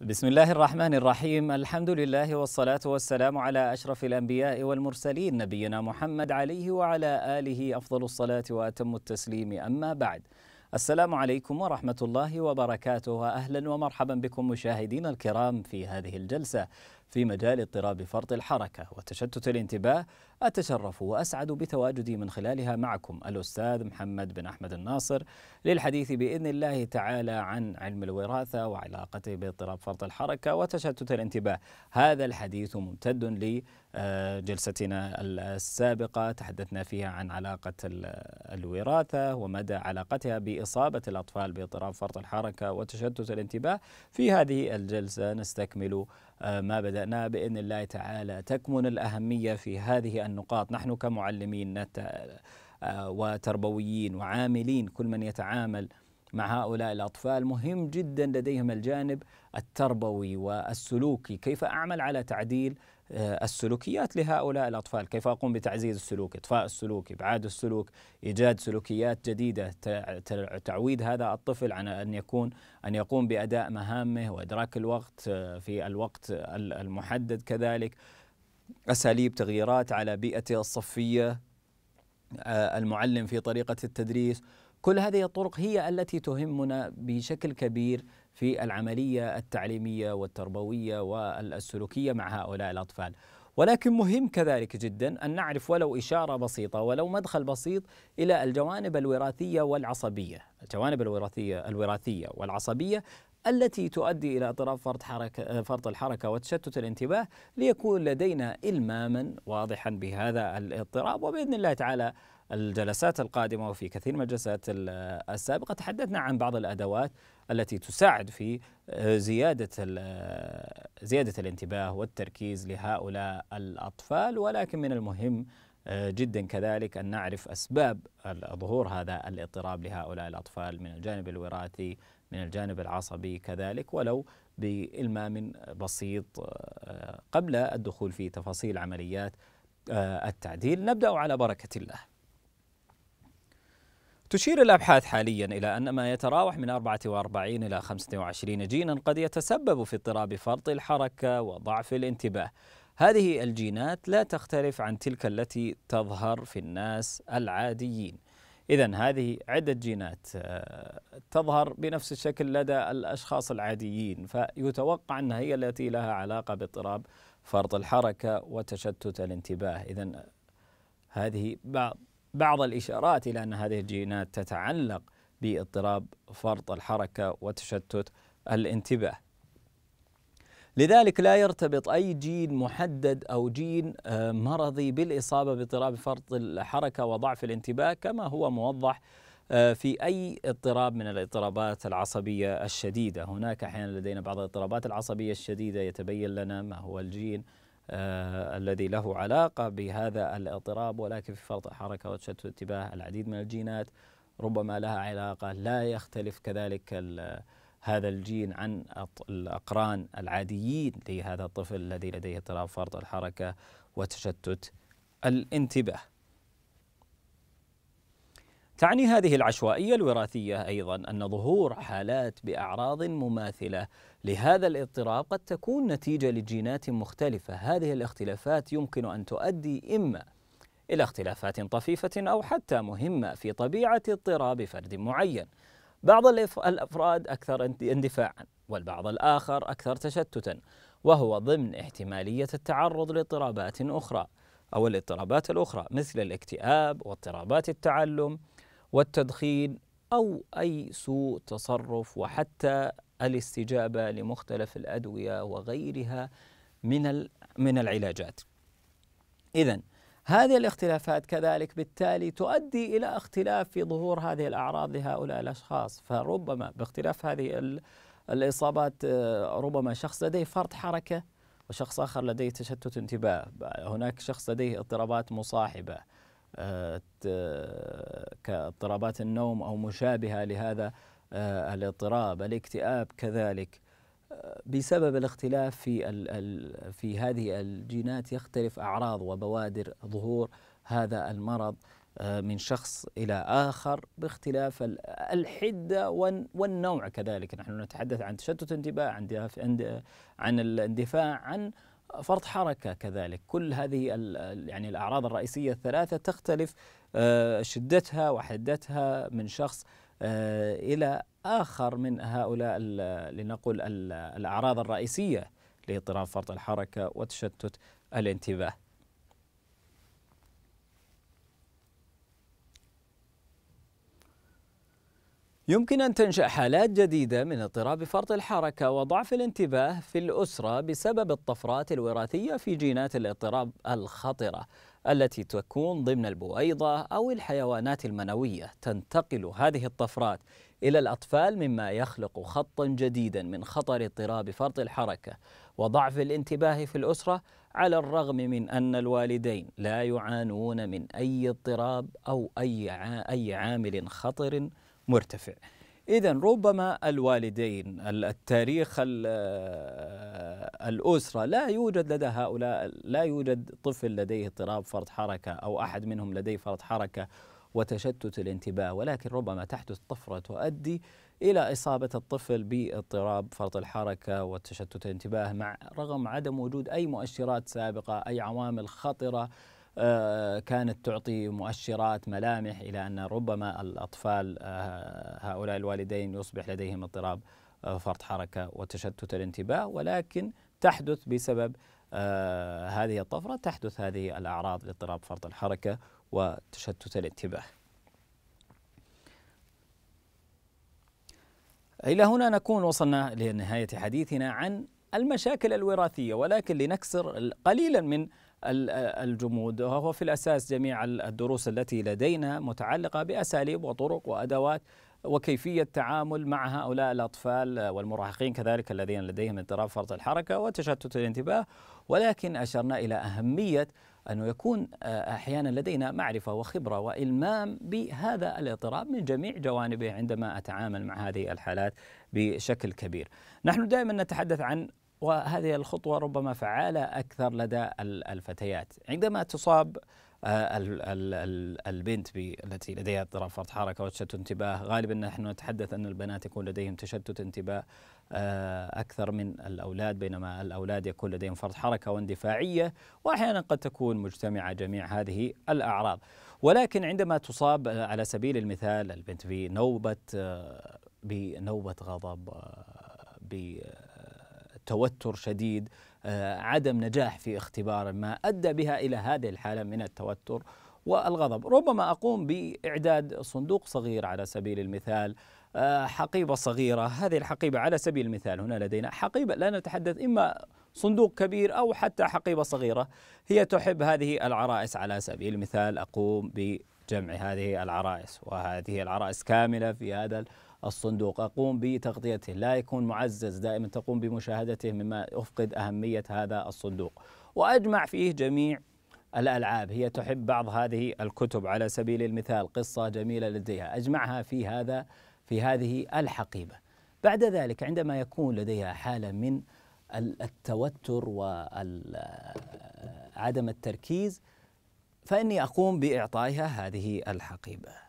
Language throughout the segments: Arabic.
بسم الله الرحمن الرحيم الحمد لله والصلاة والسلام على أشرف الأنبياء والمرسلين نبينا محمد عليه وعلى آله أفضل الصلاة وأتم التسليم أما بعد السلام عليكم ورحمة الله وبركاته أهلا ومرحبا بكم مشاهدين الكرام في هذه الجلسة في مجال اضطراب فرط الحركة وتشتت الانتباه أتشرف وأسعد بتواجدي من خلالها معكم الأستاذ محمد بن أحمد الناصر للحديث بإذن الله تعالى عن علم الوراثة وعلاقته باضطراب فرط الحركة وتشتت الانتباه هذا الحديث ممتد لجلستنا السابقة تحدثنا فيها عن علاقة الوراثة ومدى علاقتها بإصابة الأطفال باضطراب فرط الحركة وتشتت الانتباه في هذه الجلسة نستكمل ما بدأنا بإذن الله تعالى تكمن الأهمية في هذه النقاط نحن كمعلمين آه، وتربويين وعاملين كل من يتعامل مع هؤلاء الأطفال مهم جدا لديهم الجانب التربوي والسلوكي كيف أعمل على تعديل آه، السلوكيات لهؤلاء الأطفال كيف أقوم بتعزيز السلوك إطفاء السلوك إبعاد السلوك إيجاد سلوكيات جديدة تعويد هذا الطفل عن أن يكون أن يقوم بأداء مهامه وإدراك الوقت آه، في الوقت المحدد كذلك أساليب تغييرات على بيئته الصفية آه، المعلم في طريقة التدريس كل هذه الطرق هي التي تهمنا بشكل كبير في العمليه التعليميه والتربويه والسلوكيه مع هؤلاء الاطفال. ولكن مهم كذلك جدا ان نعرف ولو اشاره بسيطه ولو مدخل بسيط الى الجوانب الوراثيه والعصبيه، الجوانب الوراثيه الوراثيه والعصبيه التي تؤدي الى اضطراب فرط حركه فرط الحركه وتشتت الانتباه ليكون لدينا الماما واضحا بهذا الاضطراب وباذن الله تعالى الجلسات القادمة وفي كثير من الجلسات السابقة تحدثنا عن بعض الأدوات التي تساعد في آه، زيادة آه، زيادة الانتباه والتركيز لهؤلاء الأطفال ولكن من المهم آه، جدا كذلك أن نعرف أسباب ظهور هذا الاضطراب لهؤلاء الأطفال من الجانب الوراثي من الجانب العصبي كذلك ولو بإلمام بسيط قبل الدخول في تفاصيل عمليات التعديل نبدأ على بركة الله تشير الأبحاث حاليا إلى أن ما يتراوح من 44 إلى 25 جينا قد يتسبب في اضطراب فرط الحركة وضعف الانتباه هذه الجينات لا تختلف عن تلك التي تظهر في الناس العاديين إذا هذه عدة جينات آه، تظهر بنفس الشكل لدى الأشخاص العاديين فيتوقع أنها هي التي لها علاقة باضطراب فرط الحركة وتشتت الانتباه إذا هذه بعض بعض الإشارات إلى أن هذه الجينات تتعلق باضطراب فرط الحركة وتشتت الانتباه لذلك لا يرتبط أي جين محدد أو جين آه، مرضي بالإصابة باضطراب فرط الحركة وضعف الانتباه كما هو موضح آه، في أي اضطراب من الاضطرابات العصبية الشديدة هناك أحيانا لدينا بعض الاضطرابات العصبية الشديدة يتبين لنا ما هو الجين آه الذي له علاقة بهذا الاضطراب ولكن في فرط الحركة وتشتت الانتباه العديد من الجينات ربما لها علاقة لا يختلف كذلك هذا الجين عن الأقران العاديين لهذا الطفل الذي لديه اضطراب فرط الحركة وتشتت الانتباه تعني هذه العشوائية الوراثية أيضا أن ظهور حالات بأعراض مماثلة لهذا الاضطراب قد تكون نتيجة لجينات مختلفة، هذه الاختلافات يمكن أن تؤدي إما إلى اختلافات طفيفة أو حتى مهمة في طبيعة اضطراب فرد معين. بعض الأفراد أكثر اندفاعا والبعض الآخر أكثر تشتتا وهو ضمن احتمالية التعرض لاضطرابات أخرى أو الاضطرابات الأخرى مثل الاكتئاب واضطرابات التعلم والتدخين أو أي سوء تصرف وحتى الاستجابة لمختلف الأدوية وغيرها من من العلاجات. إذا هذه الاختلافات كذلك بالتالي تؤدي إلى اختلاف في ظهور هذه الأعراض لهؤلاء الأشخاص فربما باختلاف هذه الإصابات آه، ربما شخص لديه فرط حركة وشخص آخر لديه تشتت انتباه هناك شخص لديه اضطرابات مصاحبة آه، كاضطرابات النوم أو مشابهة لهذا آه، الاضطراب الاكتئاب كذلك آه، بسبب الاختلاف في الـ الـ في هذه الجينات يختلف اعراض وبوادر ظهور هذا المرض من شخص الى اخر باختلاف الحده والنوع كذلك نحن نتحدث عن تشتت انتباه عن عن الاندفاع عن فرط حركة كذلك كل هذه يعني الأعراض الرئيسية الثلاثة تختلف آه، شدتها وحدتها من شخص آه، إلى آخر من هؤلاء لنقل الأعراض الرئيسية لاضطراب فرط الحركة وتشتت الانتباه يمكن أن تنشأ حالات جديدة من اضطراب فرط الحركة وضعف الانتباه في الأسرة بسبب الطفرات الوراثية في جينات الاضطراب الخطرة التي تكون ضمن البويضة أو الحيوانات المنوية تنتقل هذه الطفرات إلى الأطفال مما يخلق خطا جديدا من خطر اضطراب فرط الحركة وضعف الانتباه في الأسرة على الرغم من أن الوالدين لا يعانون من أي اضطراب أو أي عامل خطر مرتفع إذا ربما الوالدين التاريخ آه، الأسرة لا يوجد لدى هؤلاء لا يوجد طفل لديه اضطراب فرط حركة أو أحد منهم لديه فرط حركة وتشتت الانتباه ولكن ربما تحدث طفرة تؤدي إلى إصابة الطفل باضطراب فرط الحركة وتشتت الانتباه مع رغم عدم وجود أي مؤشرات سابقة أي عوامل خطرة آه، كانت تعطي مؤشرات ملامح إلى أن ربما الأطفال آه، هؤلاء الوالدين يصبح لديهم اضطراب آه، فرط حركة وتشتت الانتباه ولكن تحدث بسبب هذه الطفرة تحدث هذه الأعراض لاضطراب فرط الحركة وتشتت الانتباه إلى هنا نكون وصلنا لنهاية حديثنا عن المشاكل الوراثية ولكن لنكسر قليلا من الجمود وهو في الأساس جميع الدروس التي لدينا متعلقة بأساليب وطرق وأدوات وكيفية التعامل مع هؤلاء الأطفال والمراهقين كذلك الذين لديهم اضطراب فرط الحركة وتشتت الانتباه ولكن أشرنا إلى أهمية أنه يكون آه، أحيانا لدينا معرفة وخبرة وإلمام بهذا الاضطراب من جميع جوانبه عندما أتعامل مع هذه الحالات بشكل كبير نحن دائما نتحدث عن وهذه الخطوة ربما فعالة أكثر لدى الفتيات عندما تصاب آه، البنت التي لديها اضطراب فرط حركة وتشتت انتباه غالبا نحن نتحدث أن البنات يكون لديهم تشتت انتباه آه، أكثر من الأولاد بينما الأولاد يكون لديهم فرط حركة واندفاعية وأحيانا قد تكون مجتمعة جميع هذه الأعراض ولكن عندما تصاب آه، على سبيل المثال البنت بنوبة بنوبة غضب توتر شديد آه، عدم نجاح في اختبار ما ادى بها الى هذه الحاله من التوتر والغضب ربما اقوم باعداد صندوق صغير على سبيل المثال آه، حقيبه صغيره هذه الحقيبه على سبيل المثال هنا لدينا حقيبه لا نتحدث اما صندوق كبير او حتى حقيبه صغيره هي تحب هذه العرائس على سبيل المثال اقوم بجمع هذه العرائس وهذه العرائس كامله في هذا الصندوق أقوم بتغطيته لا يكون معزز دائما تقوم بمشاهدته مما أفقد أهمية هذا الصندوق وأجمع فيه جميع الألعاب هي تحب بعض هذه الكتب على سبيل المثال قصة جميلة لديها أجمعها في هذا في هذه الحقيبة بعد ذلك عندما يكون لديها حالة من التوتر وعدم التركيز فإني أقوم بإعطائها هذه الحقيبة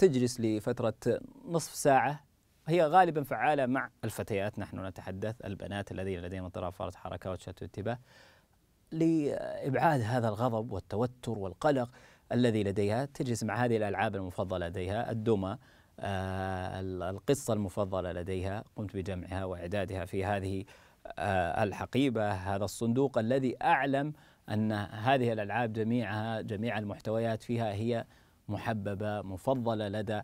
تجلس لفترة نصف ساعة هي غالبا فعالة مع الفتيات نحن نتحدث البنات الذين لديهم اضطراب فرط حركة وتشتت انتباه لإبعاد هذا الغضب والتوتر والقلق الذي لديها تجلس مع هذه الألعاب المفضلة لديها الدمى آه القصة المفضلة لديها قمت بجمعها وإعدادها في هذه آه الحقيبة هذا الصندوق الذي أعلم أن هذه الألعاب جميعها جميع المحتويات فيها هي محببة مفضلة لدى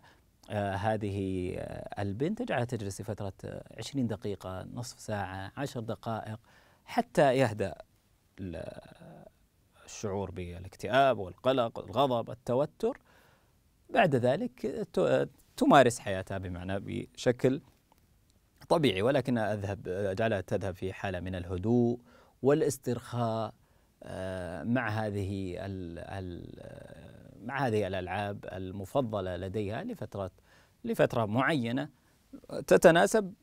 آه، هذه آه، البنت تجعلها تجلس لفترة 20 آه، دقيقة نصف ساعة عشر دقائق حتى يهدأ الشعور بالاكتئاب والقلق والغضب التوتر بعد ذلك تمارس حياتها بمعنى بشكل طبيعي ولكن أذهب أجعلها تذهب في حالة من الهدوء والاسترخاء مع هذه مع هذه الألعاب المفضلة لديها لفترة لفترة معينة تتناسب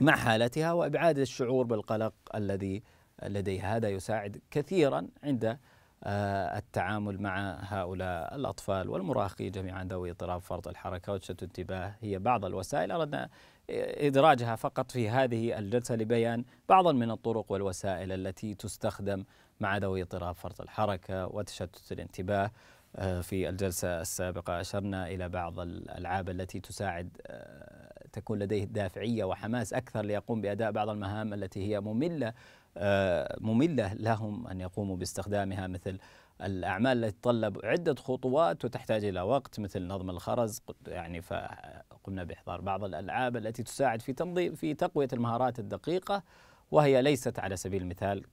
مع حالتها وإبعاد الشعور بالقلق الذي لديها هذا يساعد كثيرا عند آه، التعامل مع هؤلاء الأطفال والمراهقين جميعا ذوي اضطراب فرط الحركة وتشتت الانتباه هي بعض الوسائل أردنا إدراجها فقط في هذه الجلسة لبيان بعضا من الطرق والوسائل التي تستخدم مع ذوي اضطراب فرط الحركة وتشتت الانتباه في الجلسة السابقة أشرنا إلى بعض الألعاب التي تساعد آه، تكون لديه دافعية وحماس أكثر ليقوم بأداء بعض المهام التي هي مملة آه، مملة لهم أن يقوموا باستخدامها مثل الأعمال التي تتطلب عدة خطوات وتحتاج إلى وقت مثل نظم الخرز يعني فقمنا بإحضار بعض الألعاب التي تساعد في تنظيم في تقوية المهارات الدقيقة وهي ليست على سبيل المثال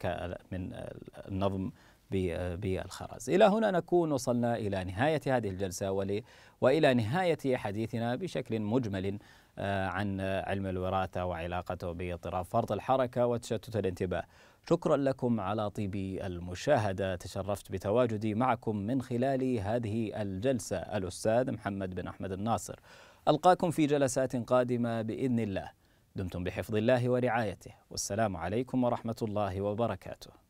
من النظم بالخرز إلى هنا نكون وصلنا إلى نهاية هذه الجلسة وإلى نهاية حديثنا بشكل مجمل آه، عن علم الوراثة وعلاقته باضطراب فرط الحركة وتشتت الانتباه شكرا لكم على طيب المشاهدة تشرفت بتواجدي معكم من خلال هذه الجلسة الأستاذ محمد بن أحمد الناصر ألقاكم في جلسات قادمة بإذن الله دمتم بحفظ الله ورعايته والسلام عليكم ورحمة الله وبركاته